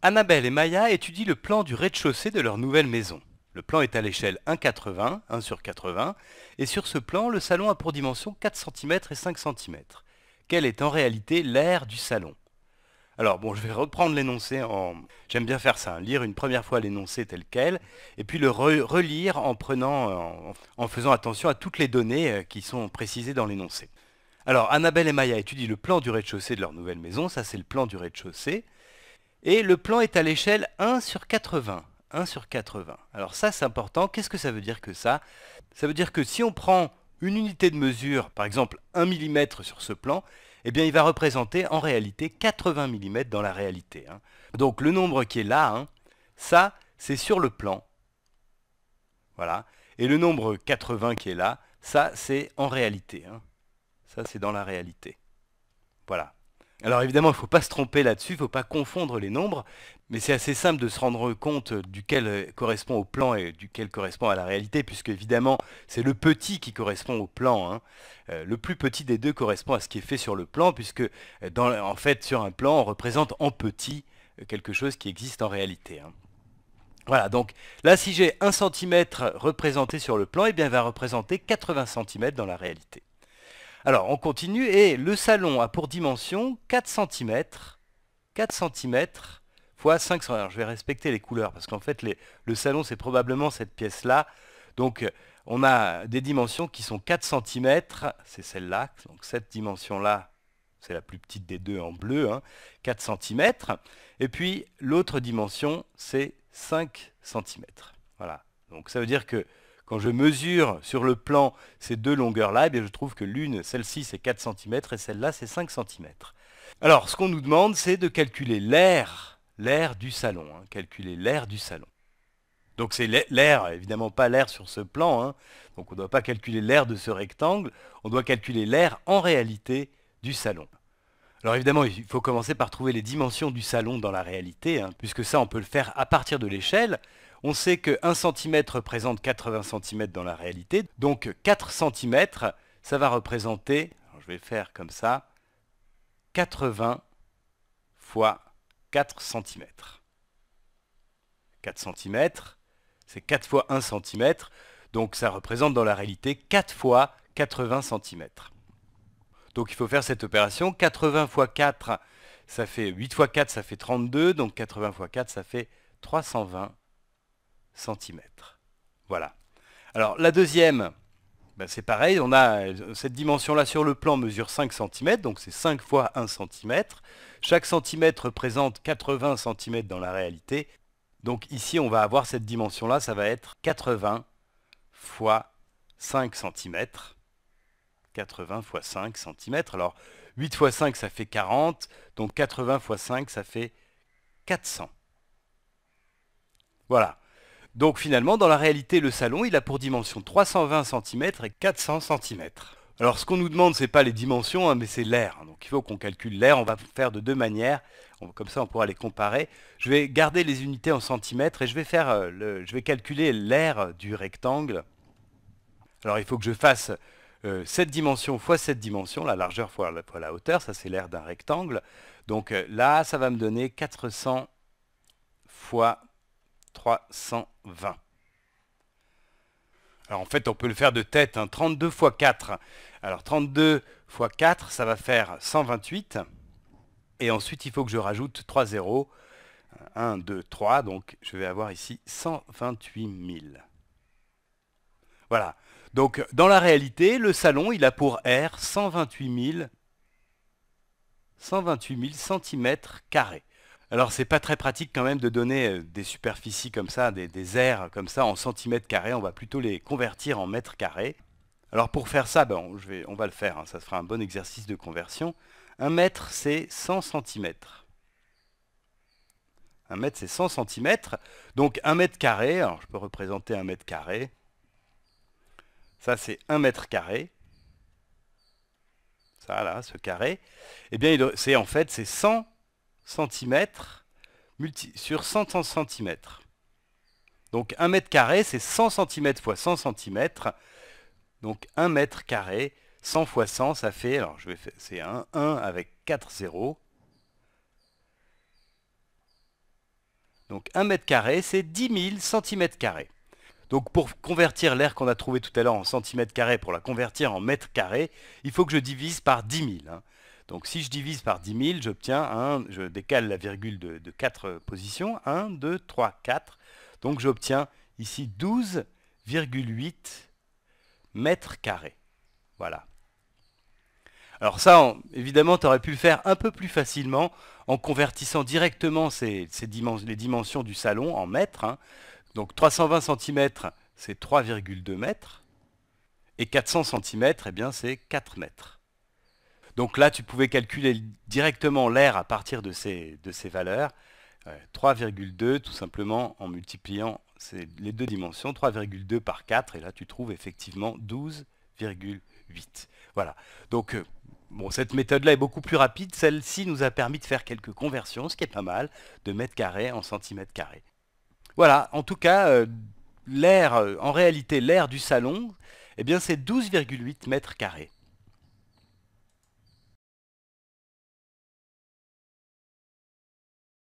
Annabelle et Maya étudient le plan du rez-de-chaussée de leur nouvelle maison. Le plan est à l'échelle 1,80, 1 sur 80, et sur ce plan, le salon a pour dimension 4 cm et 5 cm. Quelle est en réalité l'aire du salon Alors bon, je vais reprendre l'énoncé en... J'aime bien faire ça, hein, lire une première fois l'énoncé tel quel, et puis le relire en, prenant, en, en faisant attention à toutes les données euh, qui sont précisées dans l'énoncé. Alors, Annabelle et Maya étudient le plan du rez-de-chaussée de leur nouvelle maison, ça c'est le plan du rez-de-chaussée. Et le plan est à l'échelle 1 sur 80. 1 sur 80. Alors ça, c'est important. Qu'est-ce que ça veut dire que ça Ça veut dire que si on prend une unité de mesure, par exemple 1 mm sur ce plan, eh bien il va représenter en réalité 80 mm dans la réalité. Hein. Donc le nombre qui est là, hein, ça, c'est sur le plan. Voilà. Et le nombre 80 qui est là, ça, c'est en réalité. Hein. Ça, c'est dans la réalité. Voilà. Alors évidemment, il ne faut pas se tromper là-dessus, il ne faut pas confondre les nombres, mais c'est assez simple de se rendre compte duquel euh, correspond au plan et duquel correspond à la réalité, puisque évidemment, c'est le petit qui correspond au plan. Hein. Euh, le plus petit des deux correspond à ce qui est fait sur le plan, puisque euh, en fait, sur un plan, on représente en petit quelque chose qui existe en réalité. Hein. Voilà, donc là, si j'ai 1 cm représenté sur le plan, eh bien, il va représenter 80 cm dans la réalité. Alors, on continue et le salon a pour dimension 4 cm. 4 cm x 5 cm. Alors, je vais respecter les couleurs parce qu'en fait, le salon, c'est probablement cette pièce-là. Donc, euh, on a des dimensions qui sont 4 cm. C'est celle-là. Donc, cette dimension-là, c'est la plus petite des deux en bleu. 4 hein, cm. Et puis, l'autre dimension, c'est 5 cm. Voilà. Donc, ça veut dire que quand je mesure sur le plan ces deux longueurs-là, eh je trouve que l'une, celle-ci, c'est 4 cm et celle-là, c'est 5 cm. Alors, ce qu'on nous demande, c'est de calculer l'air, du salon, hein, calculer l'air du salon. Donc c'est l'air, évidemment pas l'air sur ce plan, hein. donc on ne doit pas calculer l'air de ce rectangle, on doit calculer l'air en réalité du salon. Alors évidemment, il faut commencer par trouver les dimensions du salon dans la réalité, hein, puisque ça, on peut le faire à partir de l'échelle, on sait que 1 cm représente 80 cm dans la réalité, donc 4 cm, ça va représenter, je vais faire comme ça, 80 fois 4 cm. 4 cm, c'est 4 fois 1 cm, donc ça représente dans la réalité 4 fois 80 cm. Donc il faut faire cette opération. 80 x 4, ça fait 8 x 4, ça fait 32. Donc 80 x 4, ça fait 320 centimètres Voilà. Alors la deuxième, ben, c'est pareil, on a cette dimension-là sur le plan mesure 5 cm, donc c'est 5 fois 1 cm. Chaque centimètre représente 80 cm dans la réalité. Donc ici, on va avoir cette dimension-là, ça va être 80 fois 5 cm. 80 fois 5 cm. Alors 8 fois 5, ça fait 40. Donc 80 fois 5, ça fait 400. Voilà. Donc finalement, dans la réalité, le salon, il a pour dimension 320 cm et 400 cm. Alors ce qu'on nous demande, ce n'est pas les dimensions, hein, mais c'est l'air. Donc il faut qu'on calcule l'air, on va faire de deux manières, comme ça on pourra les comparer. Je vais garder les unités en centimètres et je vais, faire, euh, le, je vais calculer l'air du rectangle. Alors il faut que je fasse cette euh, dimension fois cette dimension, la largeur fois la, hauteur, ça c'est l'air d'un rectangle. Donc euh, là, ça va me donner 400 fois 320. Alors en fait, on peut le faire de tête. 32 x 4. Alors 32 x 4, ça va faire 128. Et ensuite, il faut que je rajoute 3 zéros. 1, 2, 3. Donc je vais avoir ici 128 000. Voilà. Donc dans la réalité, le salon, il a pour R 128 000, cm carrés. Alors c'est pas très pratique quand même de donner euh, des superficies comme ça, des, airs aires comme ça en centimètres carrés, on va plutôt les convertir en mètres carrés. Alors pour faire ça, ben, on, va le faire, hein. ça sera un bon exercice de conversion. Un mètre c'est 100 cm. Un mètre c'est 100 cm, donc un mètre carré, alors je peux représenter un mètre carré. Ça c'est un mètre carré. Ça là, ce carré. Eh bien c'est en fait c'est 100 centimètres sur 100 cm. Donc 1 mètre carré, c'est 100 cm x 100 cm. Donc 1 mètre carré, 100 fois 100, ça fait, alors je vais faire, c'est 1 avec 4 zéros. Donc 1 mètre carré, c'est 10 000 cm carrés. Donc pour convertir l'aire qu'on a trouvé tout à l'heure en centimètres carrés, pour la convertir en mètres carrés, il faut que je divise par 10 000. Donc si je divise par 10 000, j'obtiens je décale la virgule de, 4 positions, 1, 2, 3, 4. Donc j'obtiens ici 12,8 mètres carrés. Voilà. Alors ça, évidemment, tu aurais pu le faire un peu plus facilement en convertissant directement les dimensions du salon en mètres. Hein. Donc 320 cm, c'est 3,2 mètres. Et 400 cm, eh bien, c'est 4 mètres. Donc là, tu pouvais calculer directement l'air à partir de ces, de ces valeurs. 3,2 euh, tout simplement en multipliant les deux dimensions, 3,2 par 4, et là tu trouves effectivement 12,8. Voilà. Donc euh, bon, cette méthode-là est beaucoup plus rapide. Celle-ci nous a permis de faire quelques conversions, ce qui est pas mal, de mètres carrés en centimètres carrés. Voilà, en tout cas, euh, l'air, en réalité, l'air du salon, eh bien c'est 12,8 mètres carrés.